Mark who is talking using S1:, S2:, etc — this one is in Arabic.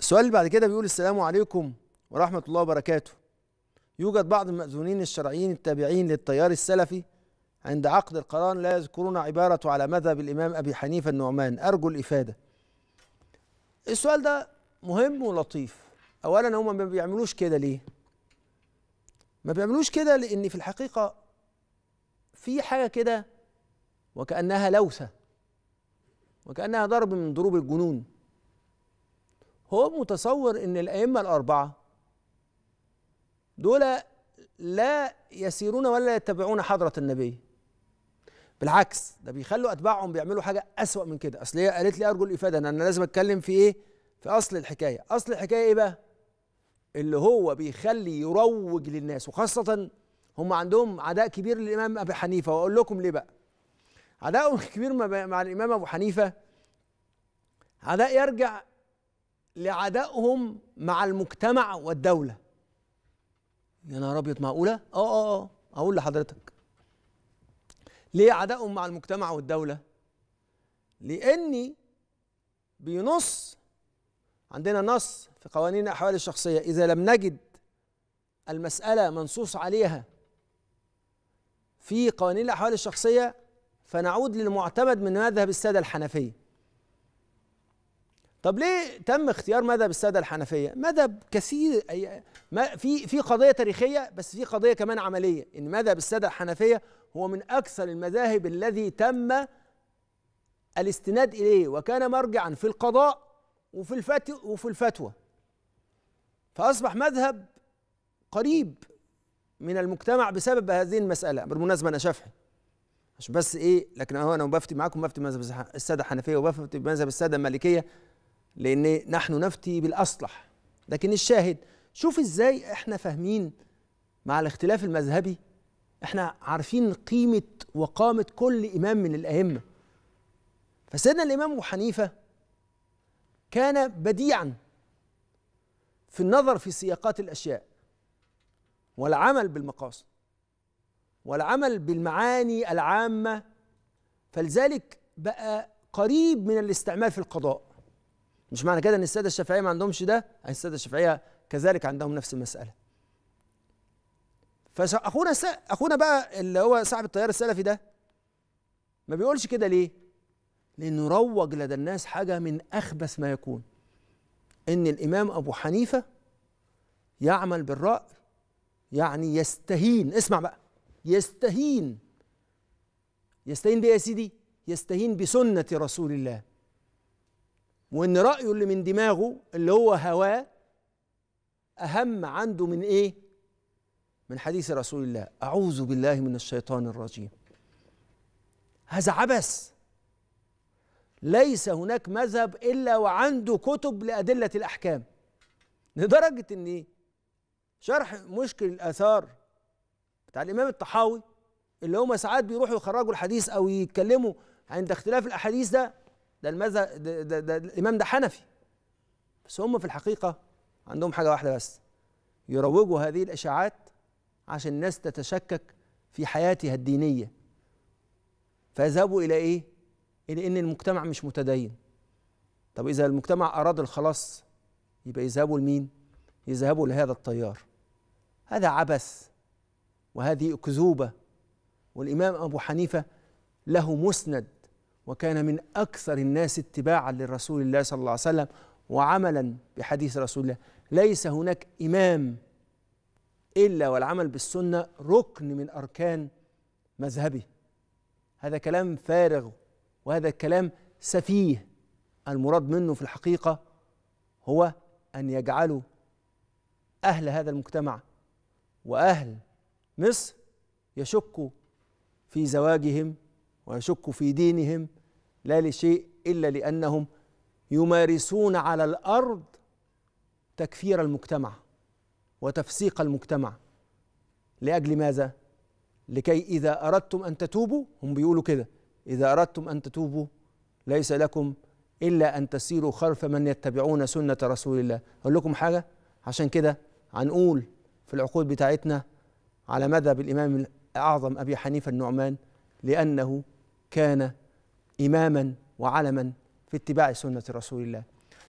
S1: السؤال اللي بعد كده بيقول السلام عليكم ورحمة الله وبركاته يوجد بعض المأذونين الشرعيين التابعين للتيار السلفي عند عقد القران لا يذكرون عبارة على مذهب الإمام أبي حنيفة النعمان أرجو الإفادة السؤال ده مهم ولطيف أولا هم ما بيعملوش كده ليه ما بيعملوش كده لأن في الحقيقة في حاجة كده وكأنها لوثة وكأنها ضرب من ضروب الجنون هو متصور ان الائمه الاربعه دول لا يسيرون ولا يتبعون حضره النبي بالعكس ده بيخلوا اتباعهم بيعملوا حاجه اسوا من كده اصل هي قالت لي ارجو الافاده ان انا لازم اتكلم في ايه في اصل الحكايه اصل الحكايه ايه بقى اللي هو بيخلي يروج للناس وخاصه هم عندهم عداء كبير للامام ابي حنيفه واقول لكم ليه بقى عداءهم الكبير مع الامام ابو حنيفه عداء يرجع لعدائهم مع المجتمع والدولة يا نهار أبيض معقولة؟ آه آه آه أقول لحضرتك ليه عدائهم مع المجتمع والدولة؟ لأني بينص عندنا نص في قوانين الأحوال الشخصية إذا لم نجد المسألة منصوص عليها في قوانين الأحوال الشخصية فنعود للمعتمد من مذهب السادة الحنفية طب ليه تم اختيار مذهب الساده الحنفيه مذهب كثير ما في في قضيه تاريخيه بس في قضيه كمان عمليه ان مذهب الساده الحنفيه هو من اكثر المذاهب الذي تم الاستناد اليه وكان مرجعا في القضاء وفي الفتوى وفي الفتوى فاصبح مذهب قريب من المجتمع بسبب هذه المساله بالمناسبه انا شافعي عشان بس ايه لكن انا بفتي معاكم بفتي مذهب الساده الحنفيه وبفتي مذهب الساده المالكيه لأن نحن نفتي بالأصلح لكن الشاهد شوف إزاي إحنا فاهمين مع الاختلاف المذهبي إحنا عارفين قيمة وقامة كل إمام من الأئمة فسيدنا الإمام أبو حنيفة كان بديعا في النظر في سياقات الأشياء والعمل بالمقاصد والعمل بالمعاني العامة فلذلك بقى قريب من الاستعمال في القضاء مش معنى كده ان الساده الشافعيه ما عندهمش ده يعني الساده الشافعيه كذلك عندهم نفس المساله فاخونا سا... اخونا بقى اللي هو صاحب التيار السلفي ده ما بيقولش كده ليه لانه روج لدى الناس حاجه من اخبث ما يكون ان الامام ابو حنيفه يعمل بالراي يعني يستهين اسمع بقى يستهين يستهين بايه يا سيدي يستهين بسنه رسول الله وان رايه اللي من دماغه اللي هو هواه اهم عنده من ايه من حديث رسول الله اعوذ بالله من الشيطان الرجيم هذا عبث ليس هناك مذهب الا وعنده كتب لادله الاحكام لدرجه ان إيه؟ شرح مشكل الاثار بتاع الامام الطحاوي اللي هم ساعات بيروحوا يخرجوا الحديث او يتكلموا عند اختلاف الاحاديث ده ده المذهب ده, ده, ده الامام ده حنفي بس هم في الحقيقه عندهم حاجه واحده بس يروجوا هذه الاشاعات عشان الناس تتشكك في حياتها الدينيه فيذهبوا الى ايه الى ان المجتمع مش متدين طب اذا المجتمع اراد الخلاص يبقى يذهبوا لمين يذهبوا لهذا الطيار هذا عبث وهذه اكذوبه والامام ابو حنيفه له مسند وكان من أكثر الناس اتباعا للرسول الله صلى الله عليه وسلم وعملا بحديث رسول الله ليس هناك إمام إلا والعمل بالسنة ركن من أركان مذهبه هذا كلام فارغ وهذا كلام سفيه المراد منه في الحقيقة هو أن يجعلوا أهل هذا المجتمع وأهل مصر يشكوا في زواجهم ويشكوا في دينهم لا لشيء إلا لأنهم يمارسون على الأرض تكفير المجتمع وتفسيق المجتمع لأجل ماذا؟ لكي إذا أردتم أن تتوبوا هم بيقولوا كده إذا أردتم أن تتوبوا ليس لكم إلا أن تسيروا خلف من يتبعون سنة رسول الله أقول لكم حاجة عشان كده هنقول في العقود بتاعتنا على مذهب الإمام الأعظم أبي حنيفة النعمان لأنه كان إماما وعلما في اتباع سنة رسول الله